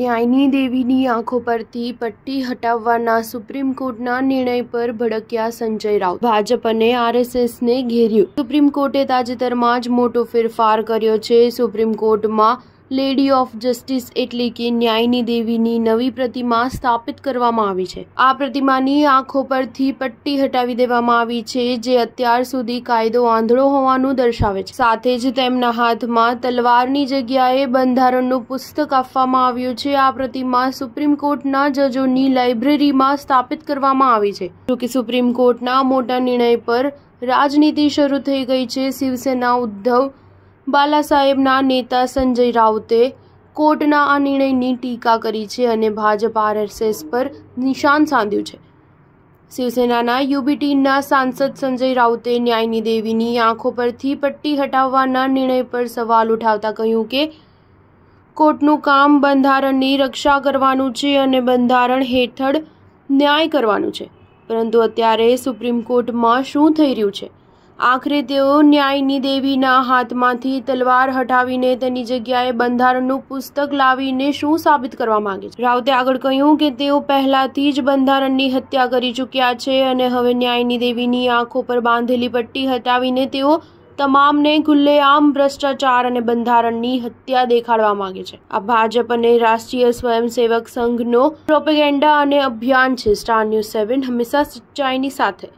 ન્યાયની દેવીની આંખો પરથી પટ્ટી હટાવવાના સુપ્રીમ કોર્ટના નિર્ણય પર ભડક્યા સંજય રાઉત ભાજપ અને આરએસએસને ઘેર્યું સુપ્રીમ કોર્ટે તાજેતરમાં જ મોટો ફેરફાર કર્યો છે સુપ્રીમ કોર્ટમાં લેડી ઓફ જસ્ટિસ એટલે કે ન્યાયની દેવીની નવી પ્રતિમા સ્થાપિત કરવામાં આવી છે આ પ્રતિમાની આંખો પરથી પટ્ટી હટાવી દેવામાં આવી છે જે અત્યાર સુધી કાયદો આંધળો હોવાનું દર્શાવે છે સાથે જ તેમના હાથમાં તલવારની જગ્યાએ બંધારણનું પુસ્તક આપવામાં આવ્યું છે આ પ્રતિમા સુપ્રીમ કોર્ટના જજોની લાઇબ્રેરીમાં સ્થાપિત કરવામાં આવી છે જોકે સુપ્રીમ કોર્ટના મોટા નિર્ણય પર રાજનીતિ શરૂ થઈ ગઈ છે શિવસેના ઉદ્ધવ બાલાસાહેબના નેતા સંજય રાઉતે કોર્ટના આ નિર્ણયની ટીકા કરી છે અને ભાજપ આરએસએસ પર નિશાન સાધ્યું છે શિવસેનાના યુબીટીના સાંસદ સંજય રાઉતે ન્યાયની દેવીની આંખો પરથી પટ્ટી હટાવવાના નિર્ણય પર સવાલ ઉઠાવતા કહ્યું કે કોર્ટનું કામ બંધારણની રક્ષા કરવાનું છે અને બંધારણ હેઠળ ન્યાય કરવાનું છે પરંતુ અત્યારે સુપ્રીમ કોર્ટમાં શું થઈ રહ્યું છે આખરે તેઓ ન્યાયની દેવીના હાથમાંથી તલવાર હટાવીને તેની જગ્યાએ બંધારણનું પુસ્તક લાવીને શું સાબિત કરવા માંગે છે રાઉતે આગળ કહ્યું કે તેઓ પહેલાથી જ બંધારણની હત્યા કરી ચૂક્યા છે અને હવે ન્યાયની દેવીની આંખો પર બાંધેલી પટ્ટી હટાવીને તેઓ તમામને ખુલ્લેઆમ ભ્રષ્ટાચાર અને બંધારણની હત્યા દેખાડવા માંગે છે આ ભાજપ અને રાષ્ટ્રીય સ્વયંસેવક સંઘનો પ્રોપેગેન્ડા અને અભિયાન છે સ્ટાર ન્યૂઝ સેવન હંમેશા સચ્ચાઈની સાથે